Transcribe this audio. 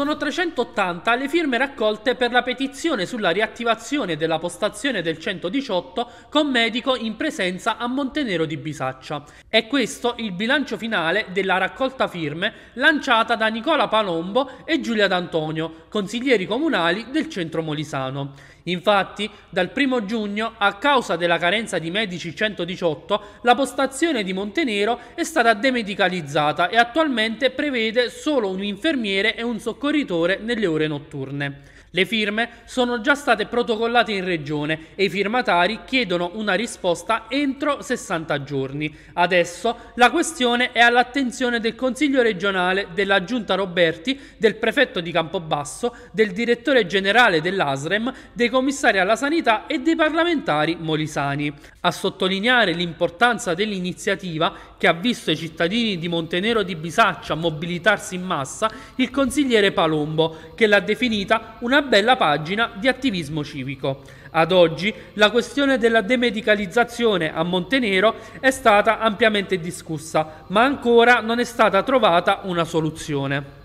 Sono 380 le firme raccolte per la petizione sulla riattivazione della postazione del 118 con medico in presenza a Montenero di Bisaccia. È questo il bilancio finale della raccolta firme lanciata da Nicola Palombo e Giulia D'Antonio, consiglieri comunali del centro molisano. Infatti, dal 1 giugno, a causa della carenza di medici 118, la postazione di Montenero è stata demedicalizzata e attualmente prevede solo un infermiere e un soccorso scorritore nelle ore notturne. Le firme sono già state protocollate in regione e i firmatari chiedono una risposta entro 60 giorni. Adesso la questione è all'attenzione del Consiglio regionale, della Giunta Roberti, del prefetto di Campobasso, del direttore generale dell'ASREM, dei commissari alla sanità e dei parlamentari molisani. A sottolineare l'importanza dell'iniziativa che ha visto i cittadini di Montenero di Bisaccia mobilitarsi in massa, il consigliere Palombo, che l'ha definita una bella pagina di attivismo civico. Ad oggi la questione della demedicalizzazione a Montenero è stata ampiamente discussa, ma ancora non è stata trovata una soluzione.